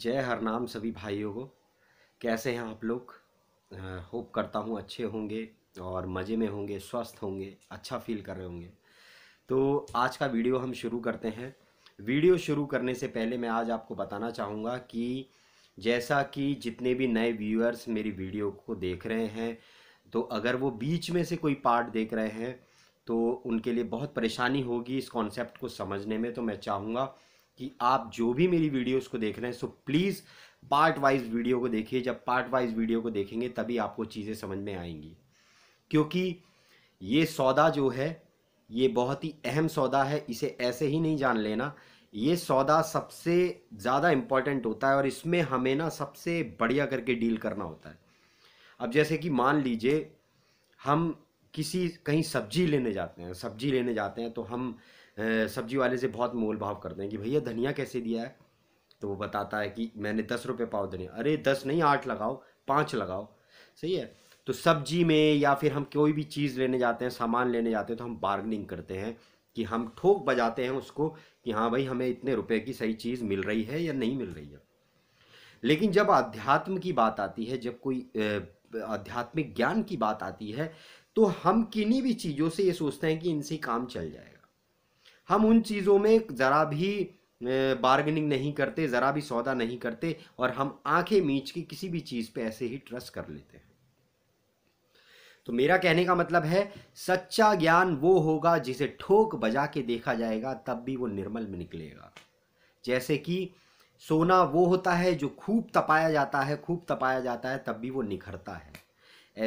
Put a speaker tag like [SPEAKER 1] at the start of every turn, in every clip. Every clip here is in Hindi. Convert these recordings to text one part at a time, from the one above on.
[SPEAKER 1] जय हर नाम सभी भाइयों को कैसे हैं आप लोग होप करता हूँ अच्छे होंगे और मज़े में होंगे स्वस्थ होंगे अच्छा फील कर रहे होंगे तो आज का वीडियो हम शुरू करते हैं वीडियो शुरू करने से पहले मैं आज आपको बताना चाहूँगा कि जैसा कि जितने भी नए व्यूअर्स मेरी वीडियो को देख रहे हैं तो अगर वो बीच में से कोई पार्ट देख रहे हैं तो उनके लिए बहुत परेशानी होगी इस कॉन्सेप्ट को समझने में तो मैं चाहूँगा कि आप जो भी मेरी वीडियोस को देख रहे हैं so please part wise video को देखिए जब पार्ट वाइज वीडियो को देखेंगे तभी आपको चीज़ें समझ में आएंगी क्योंकि ये सौदा जो है ये बहुत ही अहम सौदा है इसे ऐसे ही नहीं जान लेना ये सौदा सबसे ज़्यादा इम्पॉर्टेंट होता है और इसमें हमें ना सबसे बढ़िया करके डील करना होता है अब जैसे कि मान लीजिए हम किसी कहीं सब्जी लेने जाते हैं सब्जी लेने जाते हैं तो हम सब्ज़ी वाले से बहुत मोल भाव करते हैं कि भैया धनिया कैसे दिया है तो वो बताता है कि मैंने दस रुपये पाव धनिया अरे दस नहीं आठ लगाओ पाँच लगाओ सही है तो सब्जी में या फिर हम कोई भी चीज़ लेने जाते हैं सामान लेने जाते हैं तो हम बार्गनिंग करते हैं कि हम ठोक बजाते हैं उसको कि हाँ भाई हमें इतने रुपए की सही चीज़ मिल रही है या नहीं मिल रही है लेकिन जब अध्यात्म की बात आती है जब कोई आध्यात्मिक ज्ञान की बात आती है तो हम किन्हीं भी चीज़ों से ये सोचते हैं कि इनसे काम चल जाए हम उन चीज़ों में ज़रा भी बार्गेनिंग नहीं करते ज़रा भी सौदा नहीं करते और हम आंखें मीच के किसी भी चीज़ पे ऐसे ही ट्रस्ट कर लेते हैं तो मेरा कहने का मतलब है सच्चा ज्ञान वो होगा जिसे ठोक बजा के देखा जाएगा तब भी वो निर्मल में निकलेगा जैसे कि सोना वो होता है जो खूब तपाया जाता है खूब तपाया जाता है तब भी वो निखरता है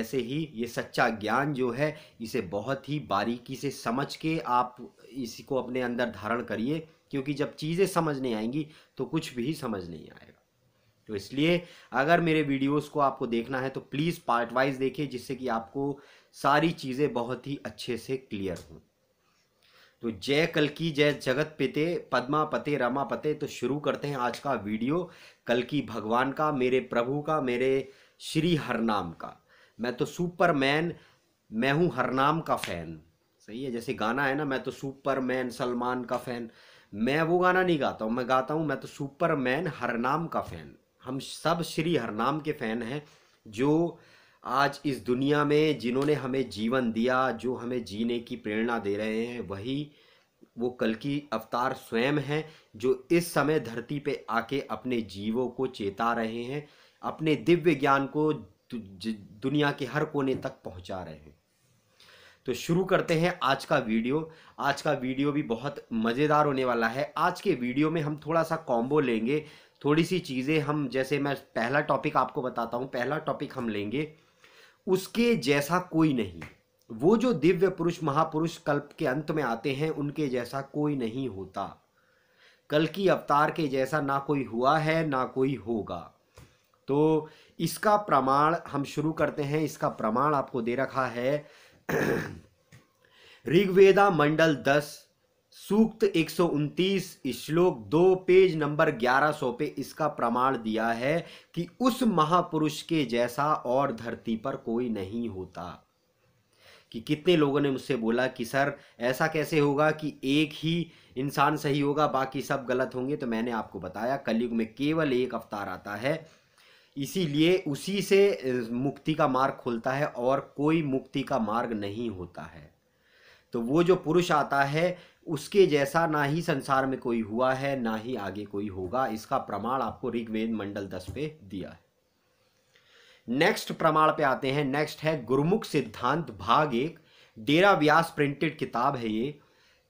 [SPEAKER 1] ऐसे ही ये सच्चा ज्ञान जो है इसे बहुत ही बारीकी से समझ के आप इसी को अपने अंदर धारण करिए क्योंकि जब चीज़ें समझ नहीं आएंगी तो कुछ भी समझ नहीं आएगा तो इसलिए अगर मेरे वीडियोस को आपको देखना है तो प्लीज़ पार्ट वाइज देखिए जिससे कि आपको सारी चीज़ें बहुत ही अच्छे से क्लियर हों तो जय कल की जय जगत पिते पद्मा पते रमा पते तो शुरू करते हैं आज का वीडियो कल की भगवान का मेरे प्रभु का मेरे श्री हरनाम का मैं तो सुपरमैन मैं हूँ हरनाम का फ़ैन सही है जैसे गाना है ना मैं तो सुपरमैन सलमान का फ़ैन मैं वो गाना नहीं गाता हूँ मैं गाता हूँ मैं तो सुपरमैन हरनाम का फ़ैन हम सब श्री हरनाम के फ़ैन हैं जो आज इस दुनिया में जिन्होंने हमें जीवन दिया जो हमें जीने की प्रेरणा दे रहे हैं वही वो कल की अवतार स्वयं हैं जो इस समय धरती पे आके अपने जीवों को चेता रहे हैं अपने दिव्य ज्ञान को दुनिया के हर कोने तक पहुंचा रहे हैं तो शुरू करते हैं आज का वीडियो आज का वीडियो भी बहुत मज़ेदार होने वाला है आज के वीडियो में हम थोड़ा सा कॉम्बो लेंगे थोड़ी सी चीज़ें हम जैसे मैं पहला टॉपिक आपको बताता हूँ पहला टॉपिक हम लेंगे उसके जैसा कोई नहीं वो जो दिव्य पुरुष महापुरुष कल्प के अंत में आते हैं उनके जैसा कोई नहीं होता कल की अवतार के जैसा ना कोई हुआ है ना कोई होगा तो इसका प्रमाण हम शुरू करते हैं इसका प्रमाण आपको दे रखा है ऋग्वेदा मंडल दस सूक्त एक श्लोक दो पेज नंबर 1100 पे इसका प्रमाण दिया है कि उस महापुरुष के जैसा और धरती पर कोई नहीं होता कि कितने लोगों ने मुझसे बोला कि सर ऐसा कैसे होगा कि एक ही इंसान सही होगा बाकी सब गलत होंगे तो मैंने आपको बताया कलयुग में केवल एक अवतार आता है इसीलिए उसी से मुक्ति का मार्ग खुलता है और कोई मुक्ति का मार्ग नहीं होता है तो वो जो पुरुष आता है उसके जैसा ना ही संसार में कोई हुआ है ना ही आगे कोई होगा इसका प्रमाण आपको ऋग्वेद मंडल दस पे दिया है नेक्स्ट प्रमाण पे आते हैं नेक्स्ट है गुरुमुख सिद्धांत भाग एक डेरा व्यास प्रिंटेड किताब है ये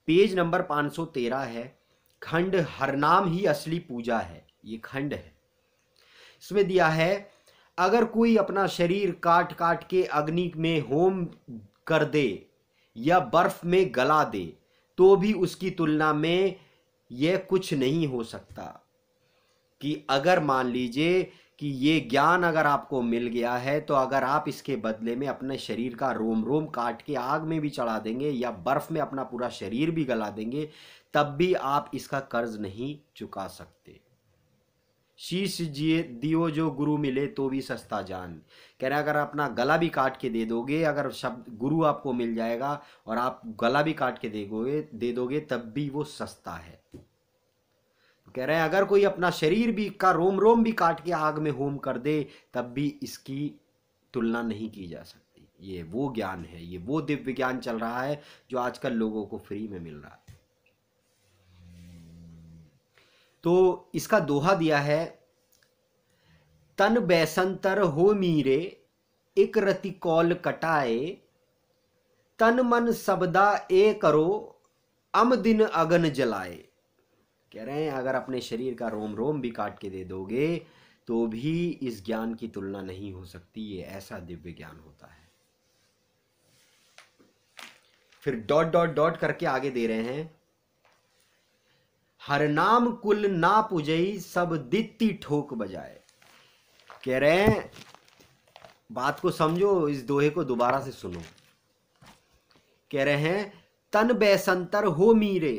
[SPEAKER 1] पेज नंबर 513 है खंड हरनाम ही असली पूजा है ये खंड है इसमें दिया है अगर कोई अपना शरीर काट काट के अग्नि में होम कर दे या बर्फ में गला दे तो भी उसकी तुलना में यह कुछ नहीं हो सकता कि अगर मान लीजिए कि ये ज्ञान अगर आपको मिल गया है तो अगर आप इसके बदले में अपने शरीर का रोम रोम काट के आग में भी चढ़ा देंगे या बर्फ़ में अपना पूरा शरीर भी गला देंगे तब भी आप इसका कर्ज नहीं चुका सकते शीश जिए दियो जो गुरु मिले तो भी सस्ता जान कह रहे अगर अपना गला भी काट के दे दोगे अगर शब्द गुरु आपको मिल जाएगा और आप गला भी काट के देगोगे दे दोगे तब भी वो सस्ता है कह रहे हैं अगर कोई अपना शरीर भी का रोम रोम भी काट के आग में होम कर दे तब भी इसकी तुलना नहीं की जा सकती ये वो ज्ञान है ये वो दिव्य ज्ञान चल रहा है जो आजकल लोगों को फ्री में मिल रहा है तो इसका दोहा दिया है तन बैसंतर हो मीरे एक रति कौल कटाए तन मन सबदा ए करो अम दिन अगन जलाए कह रहे हैं अगर अपने शरीर का रोम रोम भी काट के दे दोगे तो भी इस ज्ञान की तुलना नहीं हो सकती ये ऐसा दिव्य ज्ञान होता है फिर डॉट डॉट डॉट करके आगे दे रहे हैं हर नाम कुल ना पुजई सब दित्ती ठोक बजाए कह रहे हैं बात को समझो इस दोहे को दोबारा से सुनो कह रहे हैं तन बैसंतर हो मीरे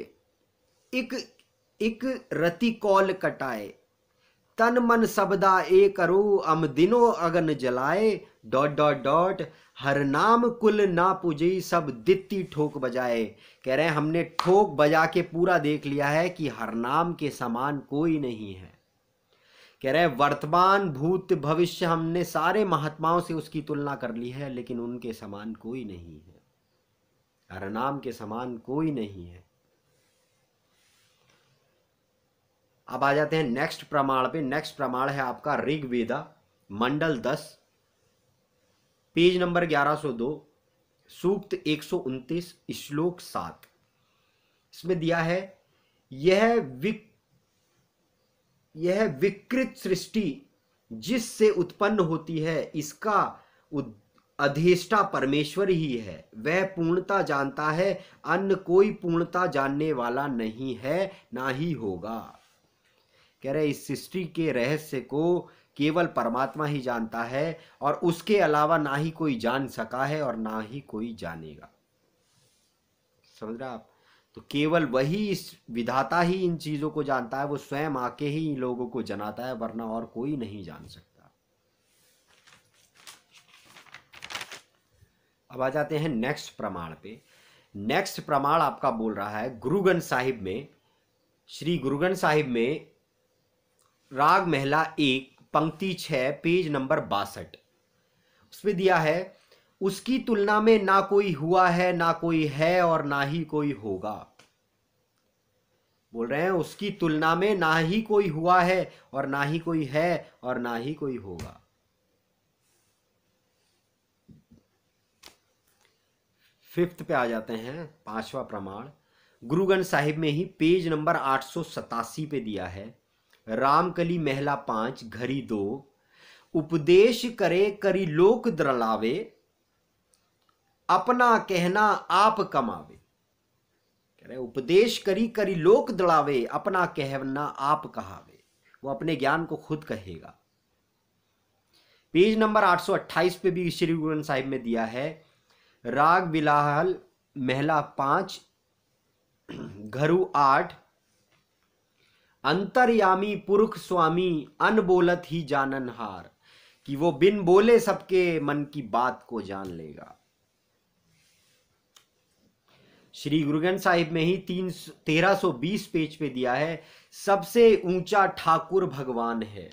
[SPEAKER 1] इक इक रति कौल कटाए तन मन सबदा ए करो अम दिनो अगन जलाए डॉट डॉट डॉट हर नाम कुल ना पूजी सब दित्ती ठोक बजाए कह रहे हैं हमने ठोक बजा के पूरा देख लिया है कि हर नाम के समान कोई नहीं है कह रहे हैं वर्तमान भूत भविष्य हमने सारे महात्माओं से उसकी तुलना कर ली है लेकिन उनके समान कोई नहीं है हर नाम के समान कोई नहीं है अब आ जाते हैं नेक्स्ट प्रमाण पे नेक्स्ट प्रमाण है आपका ऋग्वेदा मंडल दस पेज नंबर ग्यारह सौ दो सूक्त एक सौ उनतीस श्लोक सात इसमें दिया है यह विक यह विकृत सृष्टि जिससे उत्पन्न होती है इसका अधिष्ठा परमेश्वर ही है वह पूर्णता जानता है अन्य कोई पूर्णता जानने वाला नहीं है ना ही होगा कह रहे इस सृष्टि के रहस्य को केवल परमात्मा ही जानता है और उसके अलावा ना ही कोई जान सका है और ना ही कोई जानेगा समझ रहे आप तो केवल वही इस विधाता ही इन चीज़ों को जानता है वो स्वयं आके ही इन लोगों को जनाता है वरना और कोई नहीं जान सकता अब आ जाते हैं नेक्स्ट प्रमाण पे नेक्स्ट प्रमाण आपका बोल रहा है गुरुगन साहिब में श्री गुरुगन साहिब में राग महला एक पंक्ति छ पेज नंबर बासठ उसमें दिया है उसकी तुलना में ना कोई हुआ है ना कोई है और ना ही कोई होगा बोल रहे हैं उसकी तुलना में ना ही कोई हुआ है और ना ही कोई है और ना ही कोई होगा फिफ्थ पे आ जाते हैं पांचवा प्रमाण गुरुगण साहिब में ही पेज नंबर आठ पे दिया है रामकली महला पांच घरी दो उपदेश करे करी लोक द्रलावे अपना कहना आप कमावे उपदेश करी करी लोक दड़ावे अपना कहना आप कहावे वो अपने ज्ञान को खुद कहेगा पेज नंबर 828 पे भी श्री गुरु साहिब में दिया है राग बिलाहल महला पांच घरू आठ अंतर्यामी पुरुष स्वामी अनबोलत ही जाननहार कि वो बिन बोले सबके मन की बात को जान लेगा श्री गुरु ग्रंथ साहिब में ही तीन तेरह सौ बीस पेज पे दिया है सबसे ऊंचा ठाकुर भगवान है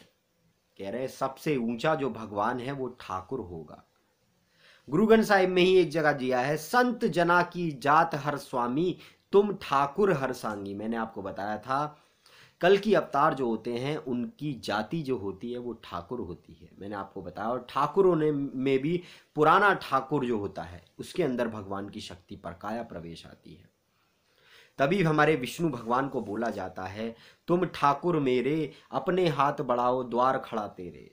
[SPEAKER 1] कह रहे हैं सबसे ऊंचा जो भगवान है वो ठाकुर होगा गुरु ग्रंथ साहिब में ही एक जगह दिया है संत जना की जात हर स्वामी तुम ठाकुर हर सांगी मैंने आपको बताया था कल की अवतार जो होते हैं उनकी जाति जो होती है वो ठाकुर होती है मैंने आपको बताया और ठाकुरों ने में भी पुराना ठाकुर जो होता है उसके अंदर भगवान की शक्ति पर काया प्रवेश आती है तभी हमारे विष्णु भगवान को बोला जाता है तुम ठाकुर मेरे अपने हाथ बढ़ाओ द्वार खड़ा तेरे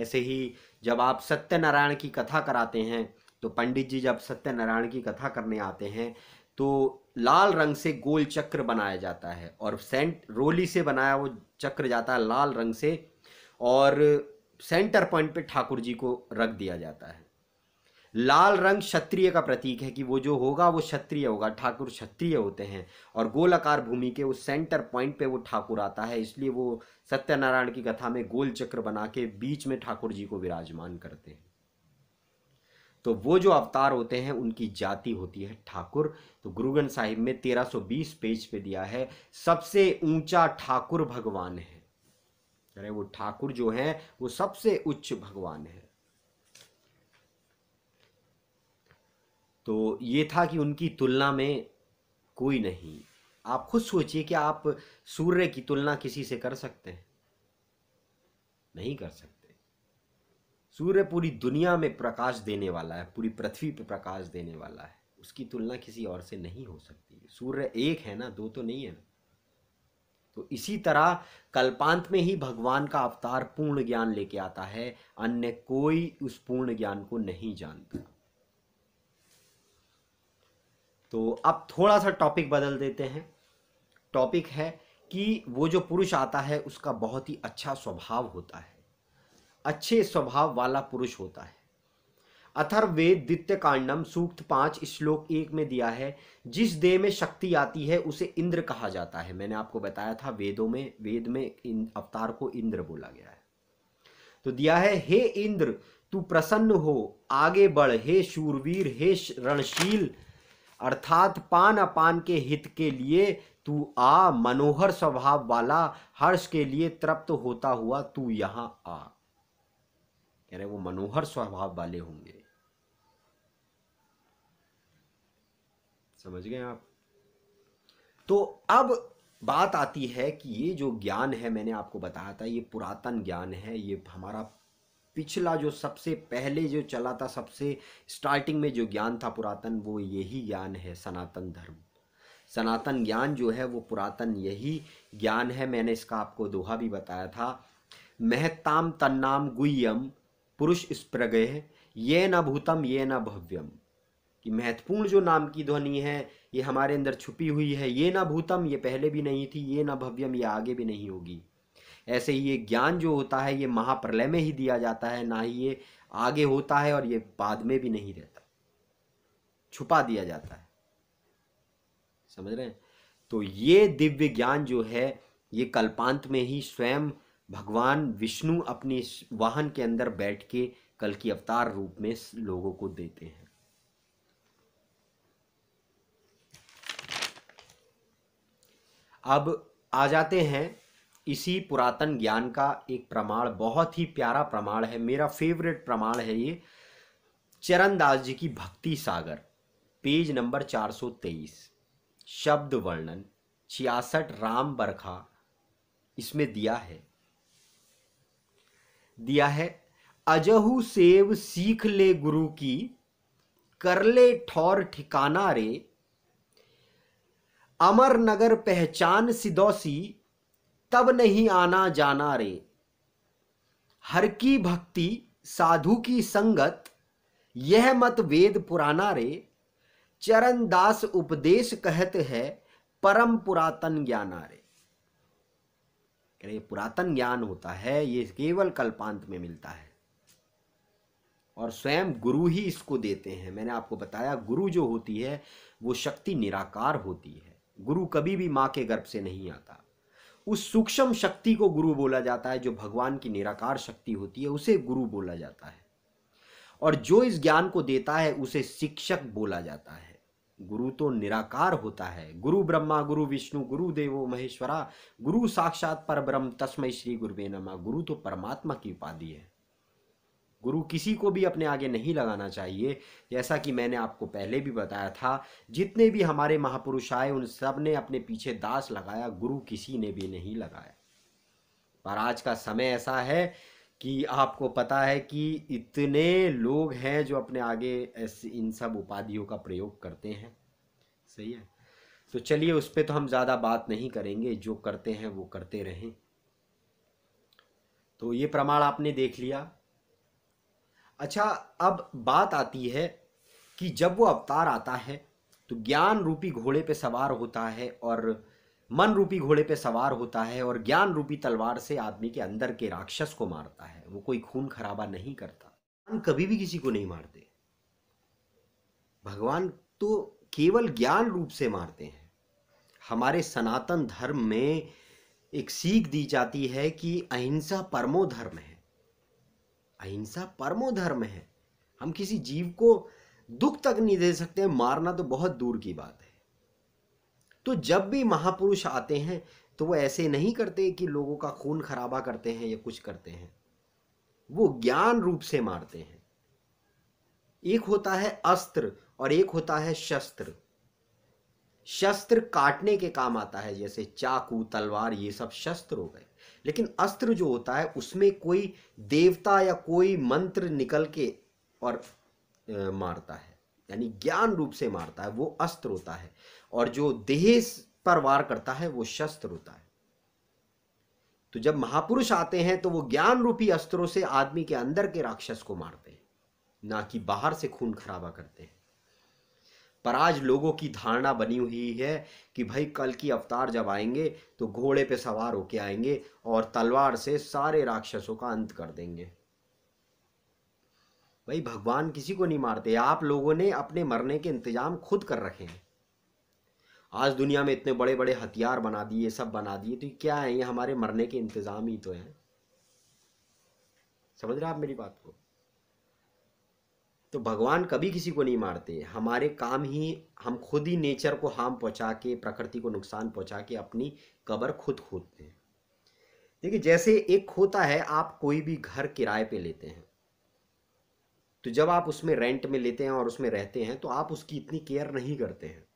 [SPEAKER 1] ऐसे ही जब आप सत्यनारायण की कथा कराते हैं तो पंडित जी जब सत्यनारायण की कथा करने आते हैं तो लाल रंग से गोल चक्र बनाया जाता है और सेंट रोली से बनाया वो चक्र जाता है लाल रंग से और सेंटर पॉइंट पे ठाकुर जी को रख दिया जाता है लाल रंग क्षत्रिय का प्रतीक है कि वो जो होगा वो क्षत्रिय होगा ठाकुर क्षत्रिय होते हैं और गोलाकार भूमि के उस सेंटर पॉइंट पे वो ठाकुर आता है इसलिए वो सत्यनारायण की कथा में गोल चक्र बना के बीच में ठाकुर जी को विराजमान करते हैं तो वो जो अवतार होते हैं उनकी जाति होती है ठाकुर तो गुरु ग्रंथ साहिब में 1320 पेज पे दिया है सबसे ऊंचा ठाकुर भगवान है अरे वो ठाकुर जो है वो सबसे उच्च भगवान है तो ये था कि उनकी तुलना में कोई नहीं आप खुद सोचिए कि आप सूर्य की तुलना किसी से कर सकते हैं नहीं कर सकते सूर्य पूरी दुनिया में प्रकाश देने वाला है पूरी पृथ्वी पर प्रकाश देने वाला है उसकी तुलना किसी और से नहीं हो सकती सूर्य एक है ना दो तो नहीं है ना तो इसी तरह कल्पांत में ही भगवान का अवतार पूर्ण ज्ञान लेके आता है अन्य कोई उस पूर्ण ज्ञान को नहीं जानता तो अब थोड़ा सा टॉपिक बदल देते हैं टॉपिक है कि वो जो पुरुष आता है उसका बहुत ही अच्छा स्वभाव होता है अच्छे स्वभाव वाला पुरुष होता है अथर्वेद द्वित्य कांडम सूक्त पांच श्लोक एक में दिया है जिस देह में शक्ति आती है उसे इंद्र कहा जाता है मैंने आपको बताया था वेदों में वेद में इन अवतार को इंद्र बोला गया है तो दिया है हे इंद्र तू प्रसन्न हो आगे बढ़ हे शूरवीर हे रणशील अर्थात पान अपान के हित के लिए तू आ मनोहर स्वभाव वाला हर्ष के लिए तृप्त होता हुआ तू यहां आ कह रहे वो मनोहर स्वभाव वाले होंगे समझ गए आप तो अब बात आती है कि ये जो ज्ञान है मैंने आपको बताया था ये पुरातन ज्ञान है ये हमारा पिछला जो सबसे पहले जो चला था सबसे स्टार्टिंग में जो ज्ञान था पुरातन वो यही ज्ञान है सनातन धर्म सनातन ज्ञान जो है वो पुरातन यही ज्ञान है मैंने इसका आपको दोहा भी बताया था महताम तन्नाम गुयम पुरुष स्प्रगय ये न भूतम ये न भव्यम कि महत्वपूर्ण जो नाम की ध्वनि है ये हमारे अंदर छुपी हुई है ये ना भूतम ये पहले भी नहीं थी ये ना भव्यम ये आगे भी नहीं होगी ऐसे ही ये ज्ञान जो होता है ये महाप्रलय में ही दिया जाता है ना ही ये आगे होता है और ये बाद में भी नहीं रहता छुपा दिया जाता है समझ रहे हैं तो ये दिव्य ज्ञान जो है ये कल्पांत में ही स्वयं भगवान विष्णु अपने वाहन के अंदर बैठ के कल की अवतार रूप में लोगों को देते हैं अब आ जाते हैं इसी पुरातन ज्ञान का एक प्रमाण बहुत ही प्यारा प्रमाण है मेरा फेवरेट प्रमाण है ये चरणदास जी की भक्ति सागर पेज नंबर 423 शब्द वर्णन छियासठ राम बरखा इसमें दिया है दिया है अजहु सेव सीख ले गुरु की कर ले ठौर ठिकाना रे अमर नगर पहचान सिदौसी तब नहीं आना जाना रे हर की भक्ति साधु की संगत यह मत वेद पुराना रे चरण दास उपदेश कहत है परम पुरातन ज्ञाना रे कह रहे पुरातन ज्ञान होता है ये केवल कल्पांत में मिलता है और स्वयं गुरु ही इसको देते हैं मैंने आपको बताया गुरु जो होती है वो शक्ति निराकार होती है गुरु कभी भी माँ के गर्भ से नहीं आता उस सूक्ष्म शक्ति को गुरु बोला जाता है जो भगवान की निराकार शक्ति होती है उसे गुरु बोला जाता है और जो इस ज्ञान को देता है उसे शिक्षक बोला जाता है गुरु तो निराकार होता है गुरु ब्रह्मा गुरु विष्णु गुरु देवो महेश्वरा गुरु साक्षात पर ब्रह्म तस्मय श्री गुरुवे नमा गुरु तो परमात्मा की उपाधि है गुरु किसी को भी अपने आगे नहीं लगाना चाहिए जैसा कि मैंने आपको पहले भी बताया था जितने भी हमारे महापुरुष आए उन सब ने अपने पीछे दास लगाया गुरु किसी ने भी नहीं लगाया पर आज का समय ऐसा है कि आपको पता है कि इतने लोग हैं जो अपने आगे ऐसे इन सब उपाधियों का प्रयोग करते हैं सही है तो चलिए उस पर तो हम ज़्यादा बात नहीं करेंगे जो करते हैं वो करते रहें तो ये प्रमाण आपने देख लिया अच्छा अब बात आती है कि जब वो अवतार आता है तो ज्ञान रूपी घोड़े पे सवार होता है और मन रूपी घोड़े पे सवार होता है और ज्ञान रूपी तलवार से आदमी के अंदर के राक्षस को मारता है वो कोई खून खराबा नहीं करता हम कभी भी किसी को नहीं मारते भगवान तो केवल ज्ञान रूप से मारते हैं हमारे सनातन धर्म में एक सीख दी जाती है कि अहिंसा परमो धर्म है अहिंसा परमो धर्म है हम किसी जीव को दुख तक नहीं दे सकते मारना तो बहुत दूर की बात है तो जब भी महापुरुष आते हैं तो वो ऐसे नहीं करते कि लोगों का खून खराबा करते हैं या कुछ करते हैं वो ज्ञान रूप से मारते हैं एक होता है अस्त्र और एक होता है शस्त्र शस्त्र काटने के काम आता है जैसे चाकू तलवार ये सब शस्त्र हो गए लेकिन अस्त्र जो होता है उसमें कोई देवता या कोई मंत्र निकल के और मारता है यानी ज्ञान रूप से मारता है वो अस्त्र होता है और जो देह पर वार करता है वो शस्त्र होता है तो जब महापुरुष आते हैं तो वो ज्ञान रूपी अस्त्रों से आदमी के अंदर के राक्षस को मारते हैं ना कि बाहर से खून खराबा करते हैं पर आज लोगों की धारणा बनी हुई है कि भाई कल की अवतार जब आएंगे तो घोड़े पे सवार होके आएंगे और तलवार से सारे राक्षसों का अंत कर देंगे भाई भगवान किसी को नहीं मारते आप लोगों ने अपने मरने के इंतजाम खुद कर रखे हैं आज दुनिया में इतने बड़े बड़े हथियार बना दिए सब बना दिए तो क्या है ये हमारे मरने के इंतज़ाम ही तो हैं समझ रहे आप मेरी बात को तो भगवान कभी किसी को नहीं मारते हमारे काम ही हम खुद ही नेचर को हार्म पहुंचा के प्रकृति को नुकसान पहुंचा के अपनी कबर खुद खोदते हैं देखिए जैसे एक होता है आप कोई भी घर किराए पे लेते हैं तो जब आप उसमें रेंट में लेते हैं और उसमें रहते हैं तो आप उसकी इतनी केयर नहीं करते हैं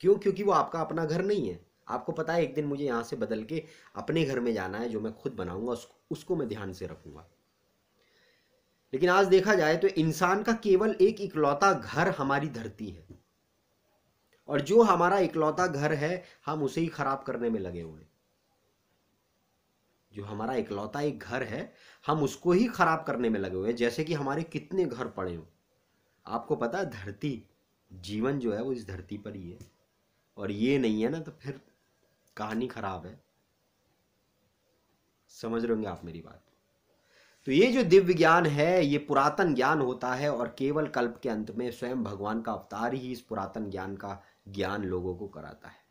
[SPEAKER 1] क्यों क्योंकि वो आपका अपना घर नहीं है आपको पता है एक दिन मुझे यहाँ से बदल के अपने घर में जाना है जो मैं खुद बनाऊंगा उसको उसको मैं ध्यान से रखूंगा लेकिन आज देखा जाए तो इंसान का केवल एक इकलौता घर हमारी धरती है और जो हमारा इकलौता घर है हम उसे ही खराब करने में लगे हुए हैं जो हमारा इकलौता एक घर है हम उसको ही खराब करने में लगे हुए हैं जैसे कि हमारे कितने घर पड़े हो आपको पता है धरती जीवन जो है वो इस धरती पर ही है और ये नहीं है ना तो फिर कहानी खराब है समझ रहे होंगे आप मेरी बात तो ये जो दिव्य ज्ञान है ये पुरातन ज्ञान होता है और केवल कल्प के अंत में स्वयं भगवान का अवतार ही इस पुरातन ज्ञान का ज्ञान लोगों को कराता है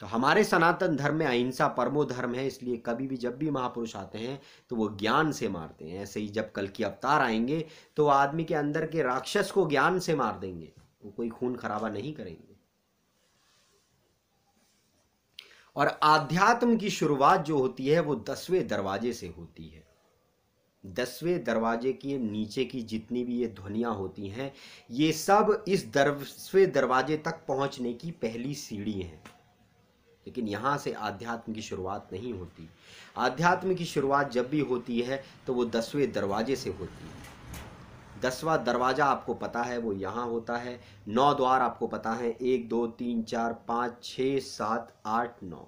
[SPEAKER 1] तो हमारे सनातन धर्म में अहिंसा परमो धर्म है इसलिए कभी भी जब भी महापुरुष आते हैं तो वो ज्ञान से मारते हैं ऐसे ही जब कल की अवतार आएंगे तो आदमी के अंदर के राक्षस को ज्ञान से मार देंगे वो कोई खून खराबा नहीं करेंगे और आध्यात्म की शुरुआत जो होती है वो दसवें दरवाजे से होती है दसवें दरवाजे की नीचे की जितनी भी ये ध्वनियाँ होती हैं ये सब इस दसवें दरवाजे तक पहुँचने की पहली सीढ़ी हैं लेकिन यहाँ से आध्यात्म की शुरुआत नहीं होती आध्यात्म की शुरुआत जब भी होती है तो वो दसवें दरवाजे से होती है दसवां दरवाज़ा आपको पता है वो यहाँ होता है नौ द्वार आपको पता है एक दो तीन चार पाँच छः सात आठ नौ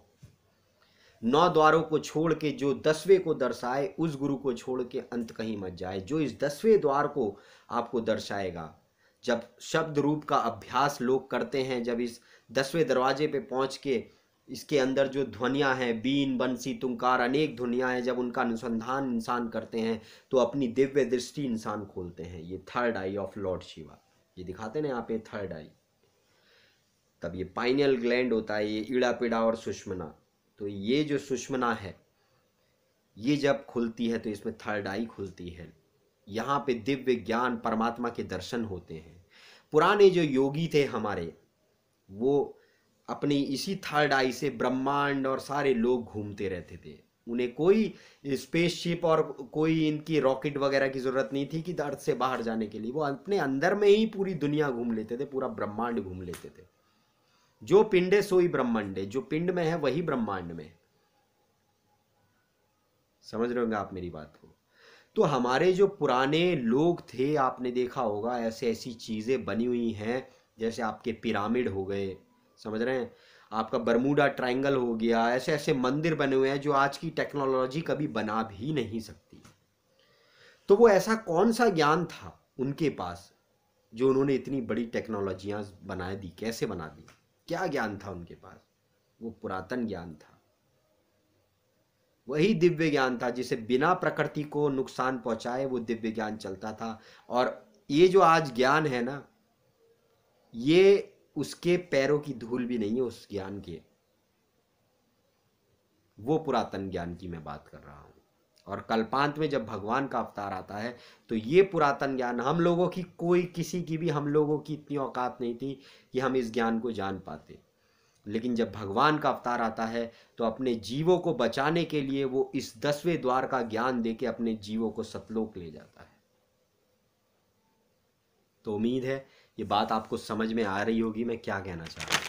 [SPEAKER 1] नौ द्वारों को छोड़ के जो दसवें को दर्शाए उस गुरु को छोड़ के अंत कहीं मत जाए जो इस दसवें द्वार को आपको दर्शाएगा जब शब्द रूप का अभ्यास लोग करते हैं जब इस दसवें दरवाजे पे पहुंच के इसके अंदर जो ध्वनियाँ हैं बीन बंसी तुंकार अनेक ध्वनियाँ हैं जब उनका अनुसंधान इंसान करते हैं तो अपनी दिव्य दृष्टि इंसान खोलते हैं ये third eye of lord Shiva ये दिखाते ना यहाँ पे थर्ड आई तब ये पाइनल ग्लैंड होता है ये ईड़ा पीड़ा और सुषमना तो ये जो सुषमना है ये जब खुलती है तो इसमें थर्ड आई खुलती है यहाँ पे दिव्य ज्ञान परमात्मा के दर्शन होते हैं पुराने जो योगी थे हमारे वो अपनी इसी थर्ड आई से ब्रह्मांड और सारे लोग घूमते रहते थे उन्हें कोई स्पेसशिप और कोई इनकी रॉकेट वगैरह की ज़रूरत नहीं थी कि अर्थ से बाहर जाने के लिए वो अपने अंदर में ही पूरी दुनिया घूम लेते थे पूरा ब्रह्मांड घूम लेते थे जो पिंड है सोई ब्रह्मांड है जो पिंड में है वही ब्रह्मांड में समझ रहे होंगे आप मेरी बात को तो हमारे जो पुराने लोग थे आपने देखा होगा ऐसे ऐसी चीज़ें बनी हुई हैं जैसे आपके पिरामिड हो गए समझ रहे हैं आपका बरमूडा ट्रायंगल हो गया ऐसे ऐसे मंदिर बने हुए हैं जो आज की टेक्नोलॉजी कभी बना भी नहीं सकती तो वो ऐसा कौन सा ज्ञान था उनके पास जो उन्होंने इतनी बड़ी टेक्नोलॉजियाँ बना दी कैसे बना दी क्या ज्ञान था उनके पास वो पुरातन ज्ञान था वही दिव्य ज्ञान था जिसे बिना प्रकृति को नुकसान पहुंचाए वो दिव्य ज्ञान चलता था और ये जो आज ज्ञान है ना ये उसके पैरों की धूल भी नहीं है उस ज्ञान के वो पुरातन ज्ञान की मैं बात कर रहा हूं और कल्पांत में जब भगवान का अवतार आता है तो ये पुरातन ज्ञान हम लोगों की कोई किसी की भी हम लोगों की इतनी औकात नहीं थी कि हम इस ज्ञान को जान पाते लेकिन जब भगवान का अवतार आता है तो अपने जीवों को बचाने के लिए वो इस दसवें द्वार का ज्ञान दे अपने जीवों को सतलोक ले जाता है तो उम्मीद है ये बात आपको समझ में आ रही होगी मैं क्या कहना चाह रहा हूं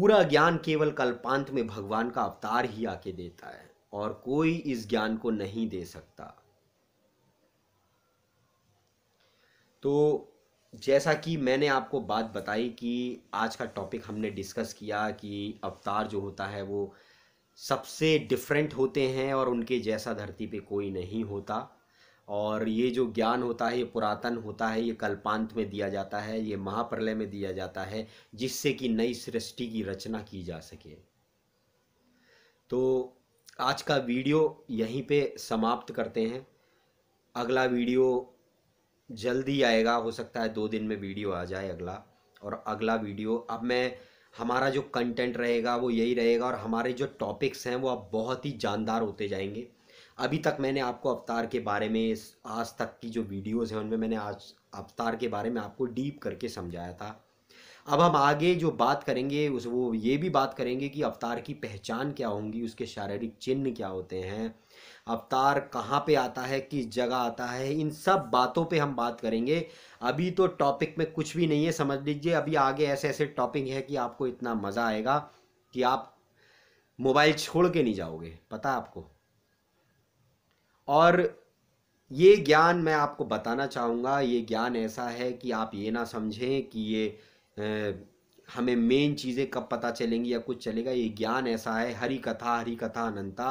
[SPEAKER 1] पूरा ज्ञान केवल कल्पांत में भगवान का अवतार ही आके देता है और कोई इस ज्ञान को नहीं दे सकता तो जैसा कि मैंने आपको बात बताई कि आज का टॉपिक हमने डिस्कस किया कि अवतार जो होता है वो सबसे डिफरेंट होते हैं और उनके जैसा धरती पे कोई नहीं होता और ये जो ज्ञान होता है ये पुरातन होता है ये कल्पांत में दिया जाता है ये महाप्रलय में दिया जाता है जिससे कि नई सृष्टि की रचना की जा सके तो आज का वीडियो यहीं पे समाप्त करते हैं अगला वीडियो जल्दी आएगा हो सकता है दो दिन में वीडियो आ जाए अगला और अगला वीडियो अब मैं हमारा जो कंटेंट रहेगा वो यही रहेगा और हमारे जो टॉपिक्स हैं वो अब बहुत ही जानदार होते जाएंगे अभी तक मैंने आपको अवतार के बारे में आज तक की जो वीडियोस हैं उनमें मैंने आज अवतार के बारे में आपको डीप करके समझाया था अब हम आगे जो बात करेंगे उस वो ये भी बात करेंगे कि अवतार की पहचान क्या होंगी उसके शारीरिक चिन्ह क्या होते हैं अवतार कहाँ पे आता है किस जगह आता है इन सब बातों पे हम बात करेंगे अभी तो टॉपिक में कुछ भी नहीं है समझ लीजिए अभी आगे ऐसे ऐसे टॉपिक है कि आपको इतना मज़ा आएगा कि आप मोबाइल छोड़ के नहीं जाओगे पता आपको और ये ज्ञान मैं आपको बताना चाहूँगा ये ज्ञान ऐसा है कि आप ये ना समझें कि ये ए, हमें मेन चीज़ें कब पता चलेंगी या कुछ चलेगा ये ज्ञान ऐसा है हरी कथा हरी कथा अनंता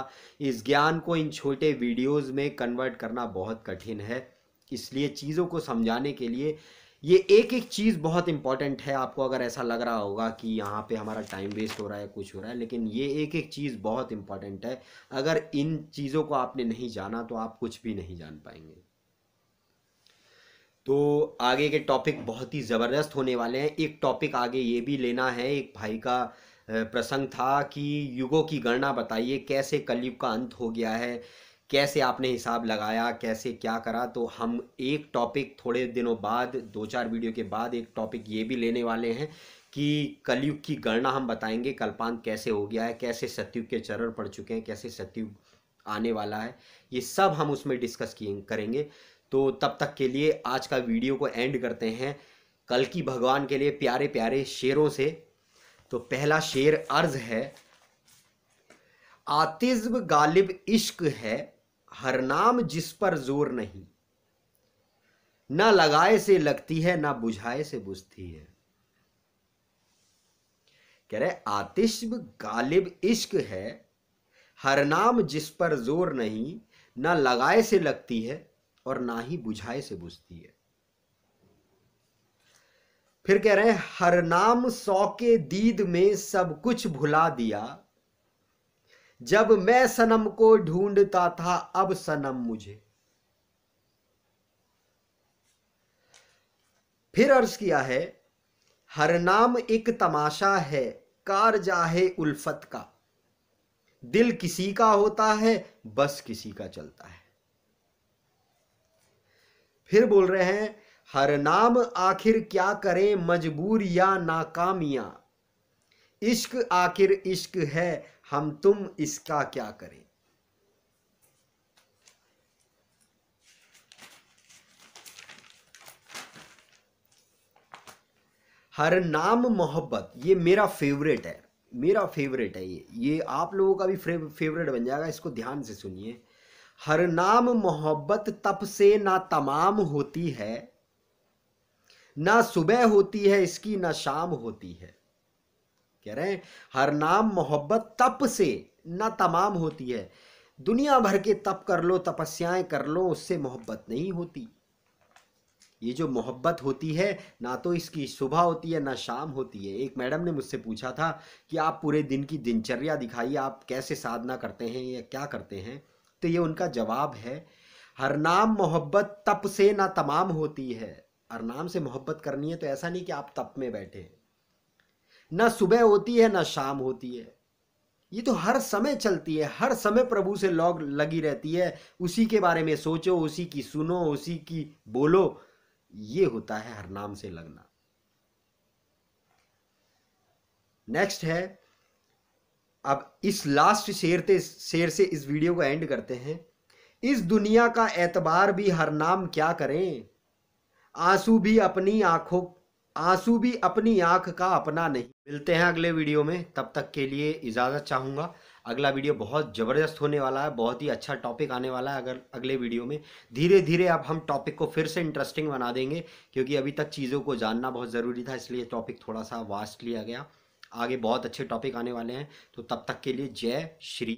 [SPEAKER 1] इस ज्ञान को इन छोटे वीडियोस में कन्वर्ट करना बहुत कठिन है इसलिए चीज़ों को समझाने के लिए ये एक एक चीज़ बहुत इंपॉर्टेंट है आपको अगर ऐसा लग रहा होगा कि यहाँ पे हमारा टाइम वेस्ट हो रहा है कुछ हो रहा है लेकिन ये एक एक चीज़ बहुत इंपॉर्टेंट है अगर इन चीज़ों को आपने नहीं जाना तो आप कुछ भी नहीं जान पाएंगे तो आगे के टॉपिक बहुत ही ज़बरदस्त होने वाले हैं एक टॉपिक आगे ये भी लेना है एक भाई का प्रसंग था कि युगों की गणना बताइए कैसे कलयुग का अंत हो गया है कैसे आपने हिसाब लगाया कैसे क्या करा तो हम एक टॉपिक थोड़े दिनों बाद दो चार वीडियो के बाद एक टॉपिक ये भी लेने वाले हैं कि कलयुग की गणना हम बताएंगे कल्पांत कैसे हो गया है कैसे सतयुग के चरण पड़ चुके हैं कैसे सत्युग आने वाला है ये सब हम उसमें डिस्कस किए करेंगे तो तब तक के लिए आज का वीडियो को एंड करते हैं कल की भगवान के लिए प्यारे प्यारे शेरों से तो पहला शेर अर्ज है आतिज़ गालिब इश्क है हर नाम जिस पर जोर नहीं ना लगाए से लगती है ना बुझाए से बुझती है कह रहे आतिश गालिब इश्क है हर नाम जिस पर जोर नहीं ना लगाए से लगती है और ना ही बुझाए से बुझती है फिर कह रहे हैं हर नाम सौ के दीद में सब कुछ भुला दिया जब मैं सनम को ढूंढता था अब सनम मुझे फिर अर्ज किया है हर नाम एक तमाशा है कार जाहे उल्फत का दिल किसी का होता है बस किसी का चलता है फिर बोल रहे हैं हर नाम आखिर क्या करें मजबूर या नाकामिया इश्क आखिर इश्क है हम तुम इसका क्या करें हर नाम मोहब्बत ये मेरा फेवरेट है मेरा फेवरेट है ये ये आप लोगों का भी फेवरेट बन जाएगा इसको ध्यान से सुनिए हर नाम मोहब्बत तप से ना तमाम होती है ना सुबह होती है इसकी ना शाम होती है कह रहे हैं हर नाम मोहब्बत तप से ना तमाम होती है दुनिया भर के तप कर लो तपस्याएं कर लो उससे मोहब्बत नहीं होती ये जो मोहब्बत होती है ना तो इसकी सुबह होती है ना शाम होती है एक मैडम ने मुझसे पूछा था कि आप पूरे दिन की दिनचर्या दिखाइए आप कैसे साधना करते हैं या क्या करते हैं तो ये उनका जवाब है हर नाम मोहब्बत तप से ना तमाम होती है हर नाम से मोहब्बत करनी है तो ऐसा नहीं कि आप तप में बैठे हैं ना सुबह होती है ना शाम होती है ये तो हर समय चलती है हर समय प्रभु से लॉग लगी रहती है उसी के बारे में सोचो उसी की सुनो उसी की बोलो ये होता है हर नाम से लगना नेक्स्ट है अब इस लास्ट शेर से शेर से इस वीडियो को एंड करते हैं इस दुनिया का एतबार भी हर नाम क्या करें आंसू भी अपनी आंखों आंसू भी अपनी आंख का अपना नहीं मिलते हैं अगले वीडियो में तब तक के लिए इजाज़त चाहूँगा अगला वीडियो बहुत ज़बरदस्त होने वाला है बहुत ही अच्छा टॉपिक आने वाला है अगर अगले वीडियो में धीरे धीरे अब हम टॉपिक को फिर से इंटरेस्टिंग बना देंगे क्योंकि अभी तक चीज़ों को जानना बहुत ज़रूरी था इसलिए टॉपिक थोड़ा सा वास्ट लिया गया आगे बहुत अच्छे टॉपिक आने वाले हैं तो तब तक के लिए जय श्री